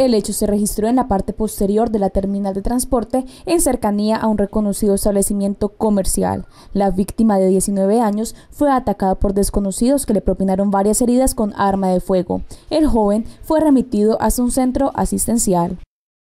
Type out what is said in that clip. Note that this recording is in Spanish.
El hecho se registró en la parte posterior de la terminal de transporte en cercanía a un reconocido establecimiento comercial. La víctima de 19 años fue atacada por desconocidos que le propinaron varias heridas con arma de fuego. El joven fue remitido a un centro asistencial.